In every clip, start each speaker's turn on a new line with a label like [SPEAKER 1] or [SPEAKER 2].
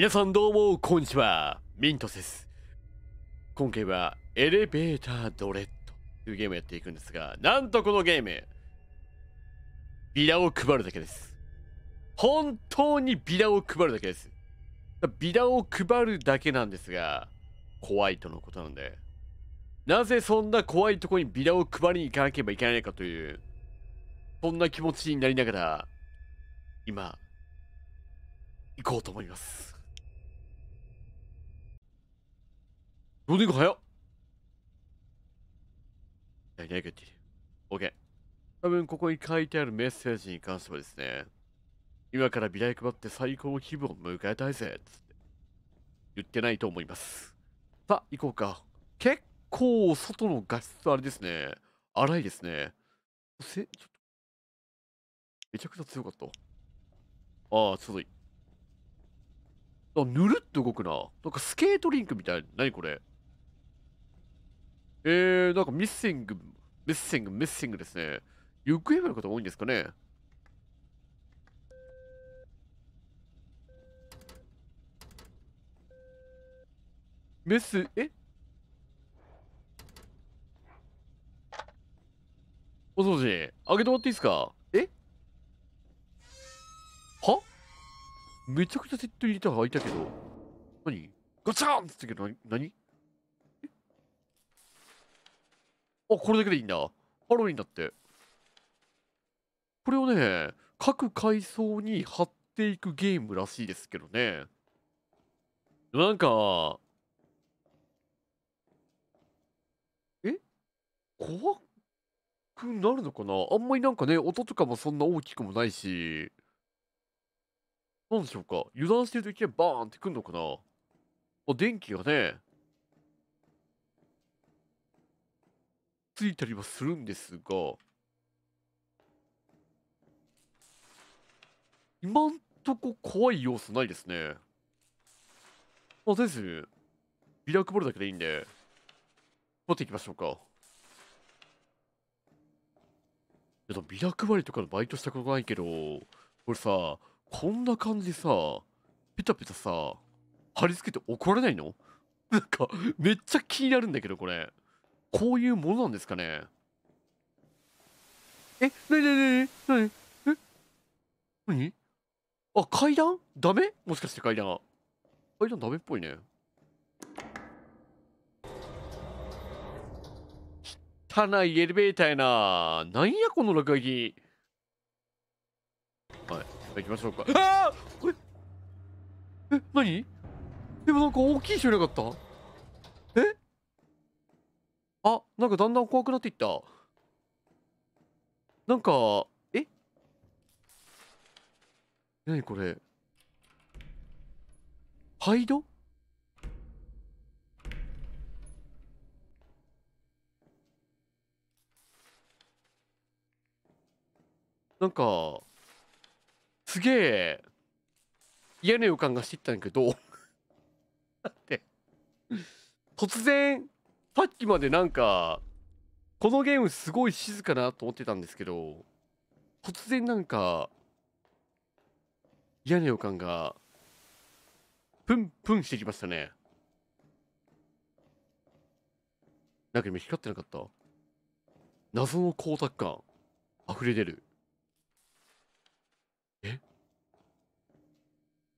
[SPEAKER 1] 皆さんどうもこんにちはミントです今回はエレベータードレッドというゲームをやっていくんですがなんとこのゲームビラを配るだけです本当にビラを配るだけですビラを配るだけなんですが怖いとのことなんでなぜそんな怖いとこにビラを配りに行かなければいけないかというそんな気持ちになりながら今行こうと思いますローディング早っ大体グッディル。OK。多分ここに書いてあるメッセージに関してはですね、今から未来配って最高の気分を迎えたいぜ、つって。言ってないと思います。さあ、行こうか。結構外の画質あれですね。荒いですね。せ、ちょっと。めちゃくちゃ強かった。ああ、ちどいい。あ、ぬるっと動くな。なんかスケートリンクみたい。なにこれ。えー、なんかミッシング、ミッシング、ミッシングですね。行方不明の方多いんですかねメス、えもしもし、あげてもらっていいですかえはめちゃくちゃセット入れたら開いたけど。何ガチャーンって言ったけど、何あ、これだけでいいんだ。ハロウィンだって。これをね、各階層に貼っていくゲームらしいですけどね。なんか、え怖くなるのかなあんまりなんかね、音とかもそんな大きくもないし、なんでしょうか油断してるといきなバーンってくんのかなあ電気がね、ついたりはするんですが、今んとこ怖い要素ないですね。あ、先生、ビラ配るだけでいいんで、持っていきましょうか。でもビラ配りとかのバイトしたことないけど、これさ、こんな感じでさ、ペタペタさ、貼り付けて怒られないの なんか、めっちゃ気になるんだけど、これ。こういうものなんですかねえ、なになになになにえなにあ、階段ダメもしかして階段階段ダメっぽいね。汚いエレベーターやな。なんやこの落書き。はい、行きましょうか。ああこれえ、にでもなんか大きい人いなかったえあ、なんかだんだん怖くなっていった。なんか、えなにこれハイドなんか、すげえ、嫌な予感がしてきたんやけどだ って、突然、さっきまでなんか、このゲームすごい静かなと思ってたんですけど、突然なんか、嫌な予感が、プンプンしてきましたね。なんか今光ってなかった謎の光沢感、溢れ出る。え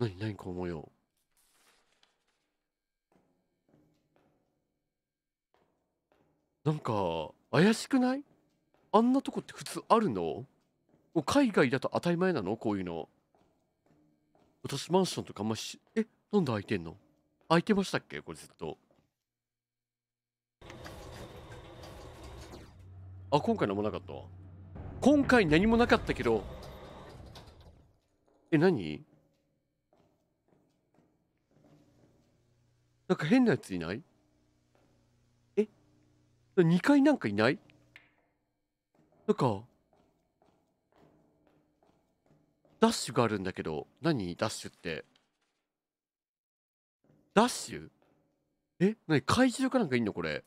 [SPEAKER 1] 何何この模様。なんか怪しくないあんなとこって普通あるのもう海外だと当たり前なのこういうの私マンションとかあんましえなんで開いてんの開いてましたっけこれずっとあ今回何もなかった今回何もなかったけどえ何なんか変なやついない2階なんかいないなんか、ダッシュがあるんだけど、何ダッシュって。ダッシュえ何怪獣かなんかいんのこれ。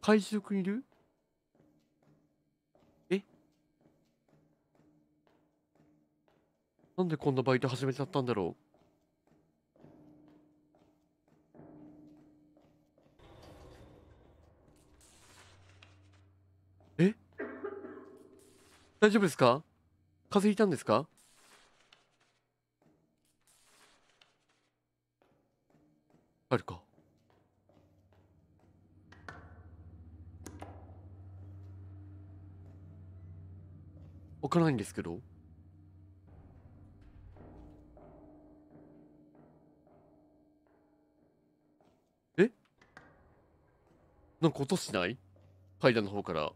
[SPEAKER 1] 怪獣くんいるえなんでこんなバイト始めちゃったんだろう大丈夫ですか風邪ひいたんですかあるかわからないんですけどえなんか落としない階段の方から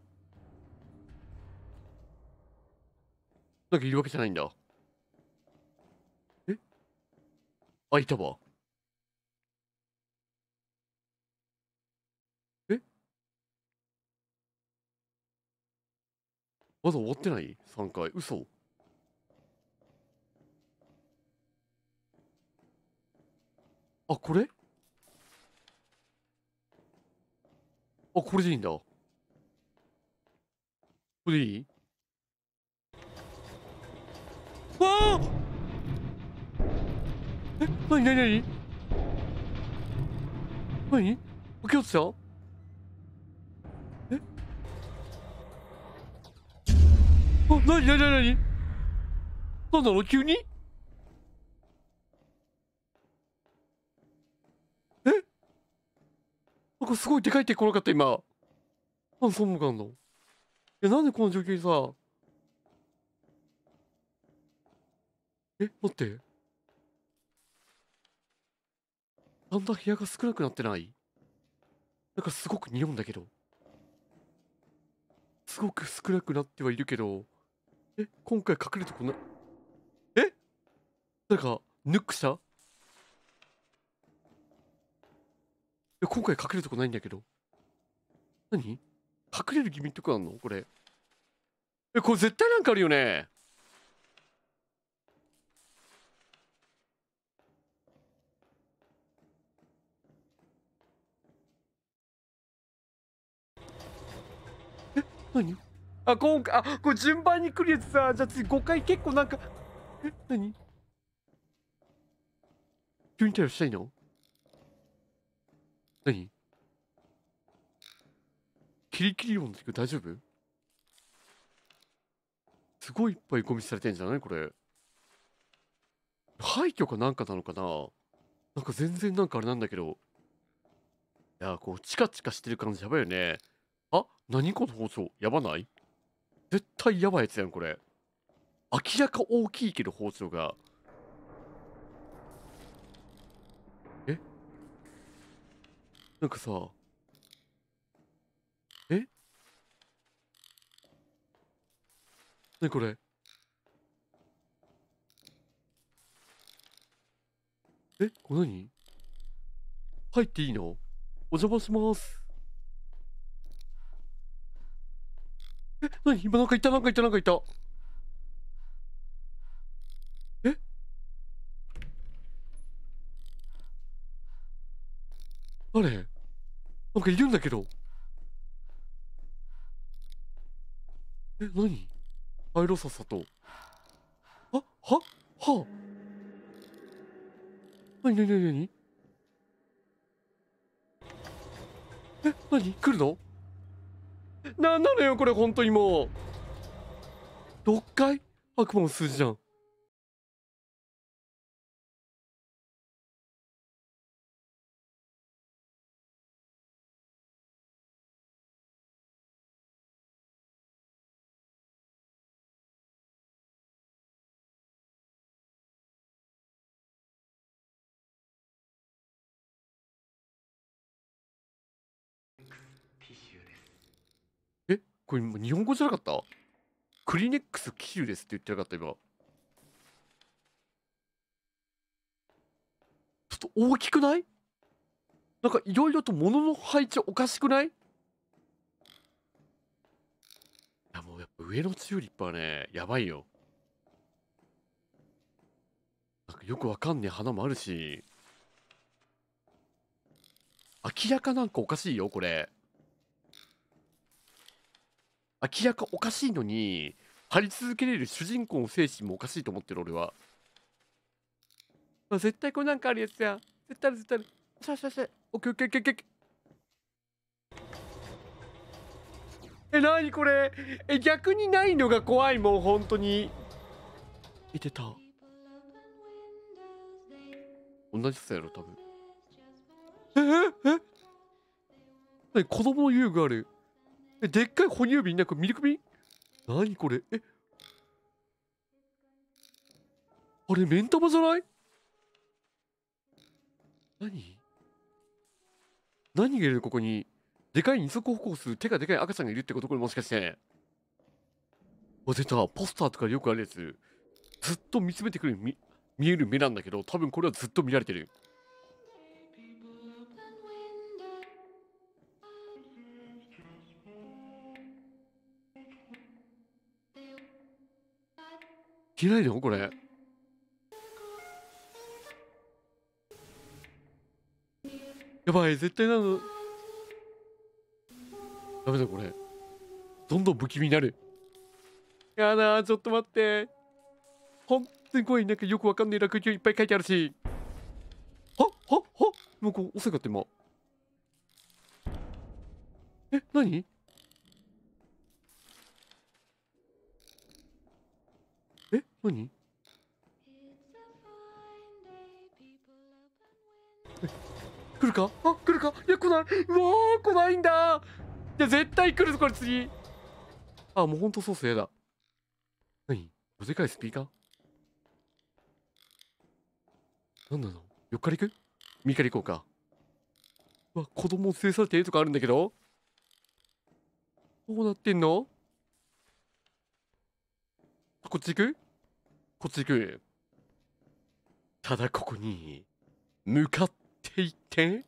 [SPEAKER 1] だけいるわけじゃないんだ。えあ、いたわ。えまだ終わってない ?3 回。嘘あ、これあ、これでいいんだ。これでいいわあえ、なになになになに起き落ちたえあ、なになになになんだろう急にえなんかすごいでかいってこなかった今。なんでそんなのかんのえ、なんでこの状況にさ、え待ってだんだん部屋が少なくなってないなんかすごく匂うんだけどすごく少なくなってはいるけどえ今回隠れてこななえなんかヌックしたい今回隠れるとこないんだけど。何隠れる気味とこあんのこれ。え、これ絶対なんかあるよね。何あ、今回、あ、これ順番に来るやつさ、じゃあ次5回結構なんか、え、何急に対応したいの何キリキリ音の時大丈夫すごいいっぱいゴミされてんじゃないこれ。廃墟かなんかなのかななんか全然なんかあれなんだけど。いや、こう、チカチカしてる感じやばいよね。何この包丁やばない絶対やばいやつやんこれ明らか大きいけど包丁がえなんかさえ何これえこれ何入っていいのお邪魔しますえ、なに今なんかいたなんかいたなんかいた。え誰なんかいるんだけど。え、なにろうさっさと。あ、ははなになになになにえ、なに来るのなんなのよこれ本当にもう6回悪魔の数字じゃんこれもう日本語じゃなかったクリネックスキルですって言ってなかった今。ちょっと大きくないなんかいろいろと物の配置おかしくないいやもうやっぱ上のチューリップはね、やばいよ。なんかよくわかんねえ花もあるし。明らかなんかおかしいよ、これ。明らかおかしいのに張り続けれる主人公の精神もおかしいと思ってる俺は絶対これなんかあるやつや絶対ある絶対あるしゃしゃしゃオッケーオッケーオッケーオッケーえ何これえ逆にないのが怖いもん本当に見てた同じさやろ多分えええ子供の遊具あるえ、でっかい哺乳瓶なんミルク瓶何これえあれ、目ん玉じゃない何何がいるここにでかい二足歩行する手がでかい赤ちゃんがいるってことこれもしかして。あ、出た。ポスターとかよくあるやつ。ずっと見つめてくる見える目なんだけど、多分これはずっと見られてる。嫌いだよこれやばい絶対なのダメだこれどんどん不気味になるやだちょっと待って本当に怖いなんかよくわかんない落書いっぱい書いてあるしはははもうこう遅かった今え何何 来るかあ来るかいや来ないもう来ないんだいや絶対来るぞこれ次あもうほんとそうっすやだ何おでかいスピーカー何なのよっから行く右から行こうかうわ子供を連れ去るてとかあるんだけどどうなってんのこっち行くこっち行く。ただここに、向かっていって。い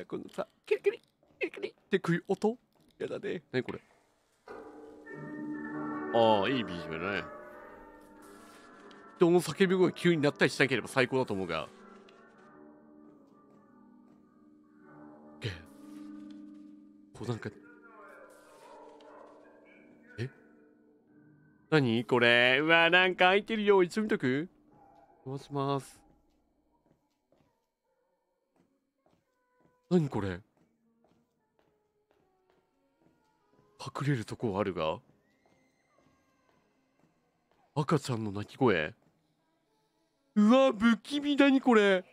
[SPEAKER 1] や、このさ、キリキリ、キリキリって食い音やだね。何これ。ああ、いい BGM だね。人の叫び声急になったりしなければ最高だと思うが。こうなんか何これうわ、なんか開いてるよ。一応見とくお邪します。何これ隠れるとこあるが赤ちゃんの泣き声うわ不気味だにこれ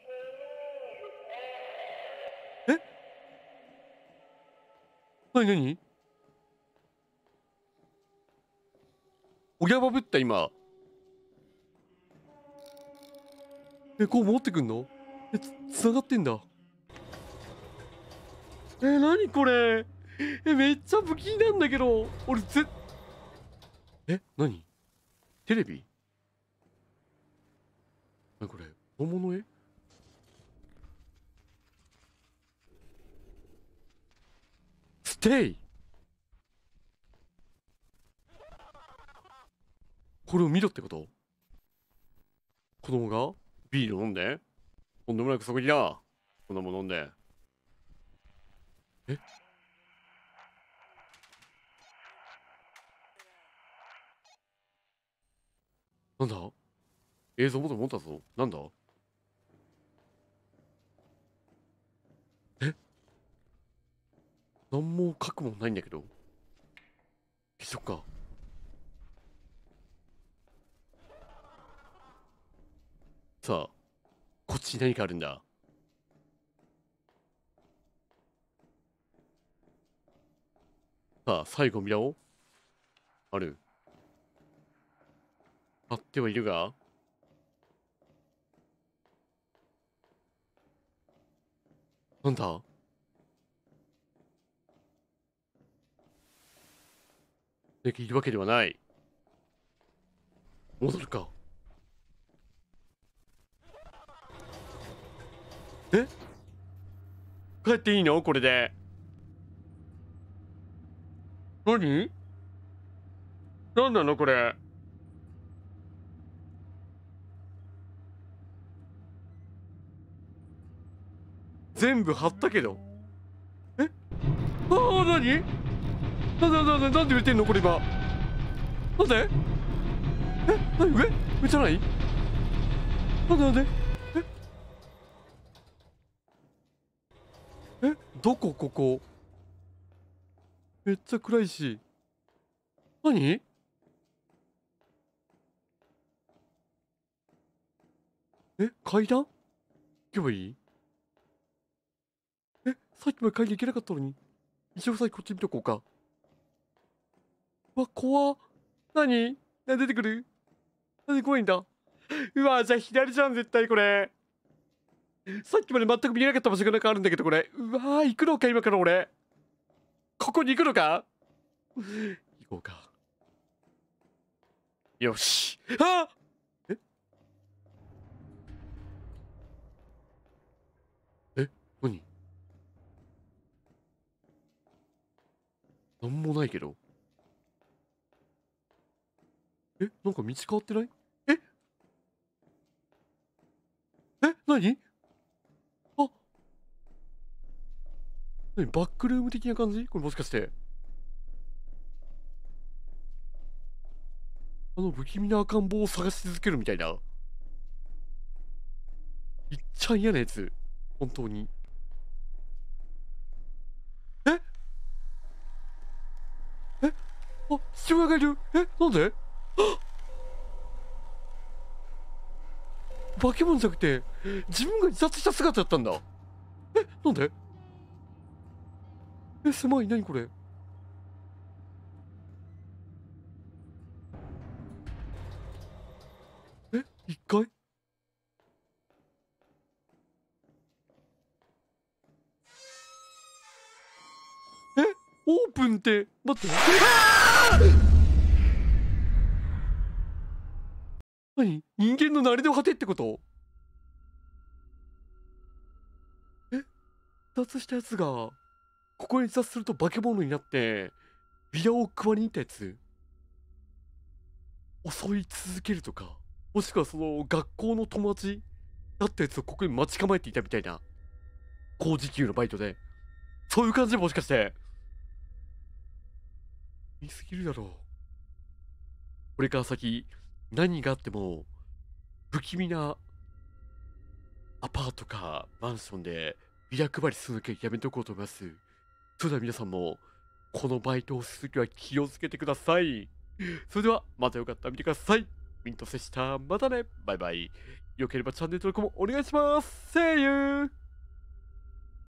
[SPEAKER 1] えなになにおぎゃばぶった今えこう持ってくんのえつつながってんだえな何これえめっちゃ不気味なんだけど俺ぜえ何テレビ何これ本物絵ステイこれを見ろってこと子供がビール飲んでとんでもなくそこになこんなもん飲んでえなんだ映像もと思ったぞなんだえ何も書くもんないんだけど結局かさあこっちに何かあるんださあ最後見ろ。うあるあってはいるがなんだできるわけではない戻るかえ帰っていいのこれで何何なのこれ全部貼ったけどえああ何なでなでなんで売れてんのこれ今なんでえ何上売てないなんでなんでどこここめっちゃ暗いし何え階段行けばいいえさっきまで階段行けなかったのに一応さこっち見とこうかうわ怖何何出てくる何怖いんだうわじゃあ左じゃん絶対これさっきまで全く見えなかった場所がなんかあるんだけど、これ。うわー、行くのか、今から俺。ここに行くのか行こうか。よし。あええ何なんもないけど。えなんか道変わってないええ何何バックルーム的な感じこれもしかして。あの不気味な赤ん坊を探し続けるみたいな。いっちゃ嫌なやつ。本当に。ええあ、父親がいるえなんで 化け物じゃなくて、自分が自殺した姿だったんだ。えなんでえ、狭い。何これえ、一階え、オープンって、待って。何人間のなれの果てってことえ、脱したやつが。ここに自殺すると化け物になって、ビラを配りに行ったやつ、襲い続けるとか、もしくはその学校の友達だったやつをここに待ち構えていたみたいな、高時給のバイトで。そういう感じもしかして。見すぎるだろう。これから先、何があっても、不気味なアパートかマンションでビラ配りするだけやめとこうと思います。それでは皆さんも、このバイトをするときは気をつけてください。それでは、またよかったら見てください。ミントセした。またね。バイバイ。よければチャンネル登録もお願いします。See you!